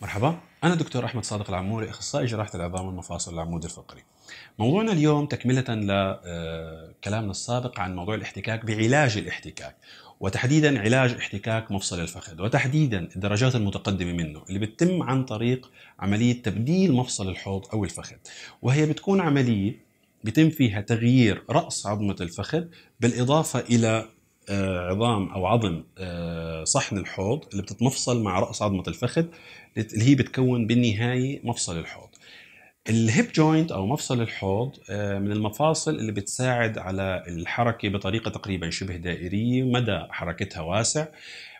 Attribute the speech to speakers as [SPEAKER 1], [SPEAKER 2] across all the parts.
[SPEAKER 1] مرحبا أنا دكتور أحمد صادق العموري أخصائي جراحة العظام والمفاصل والعمود الفقري موضوعنا اليوم تكملة لكلامنا آه، السابق عن موضوع الاحتكاك بعلاج الاحتكاك وتحديدا علاج احتكاك مفصل الفخذ وتحديدا الدرجات المتقدمة منه اللي بتتم عن طريق عملية تبديل مفصل الحوض أو الفخذ وهي بتكون عملية بيتم فيها تغيير رأس عظمة الفخذ بالإضافة إلى آه، عظام او عظم آه، صحن الحوض اللي بتتمفصل مع راس عظمه الفخذ اللي هي بتكون بالنهايه مفصل الحوض الهيب جوينت او مفصل الحوض آه، من المفاصل اللي بتساعد على الحركه بطريقه تقريبا شبه دائريه مدى حركتها واسع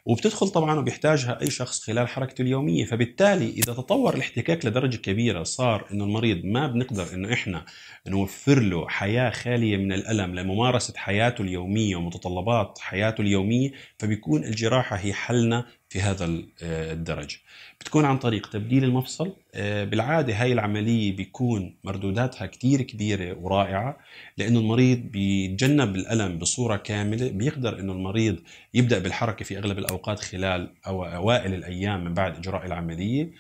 [SPEAKER 1] وبتدخل طبعا وبيحتاجها اي شخص خلال حركته اليوميه فبالتالي اذا تطور الاحتكاك لدرجه كبيره صار انه المريض ما بنقدر انه احنا نوفر له حياه خاليه من الالم لممارسه حياته اليوميه ومتطلبات حياته اليوميه فبيكون الجراحه هي حلنا في هذا آه، الدرج بتكون عن طريق تبديل المفصل آه، بالعادة هاي العملية بيكون مردوداتها كتير كبيرة ورائعة لأنه المريض بيتجنب الألم بصورة كاملة بيقدر أنه المريض يبدأ بالحركة في أغلب الأوقات الاوقات خلال أو أوائل الأيام من بعد إجراء العملية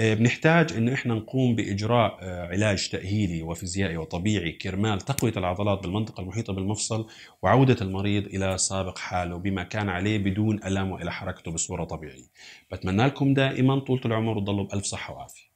[SPEAKER 1] آه، بنحتاج انه احنا نقوم باجراء آه، علاج تاهيلي وفيزيائي وطبيعي كرمال تقويه العضلات بالمنطقه المحيطه بالمفصل وعوده المريض الى سابق حاله بما كان عليه بدون الم والى حركته بصوره طبيعيه. بتمنى لكم دائما طولة العمر وتضلوا بالف صحه وعافيه.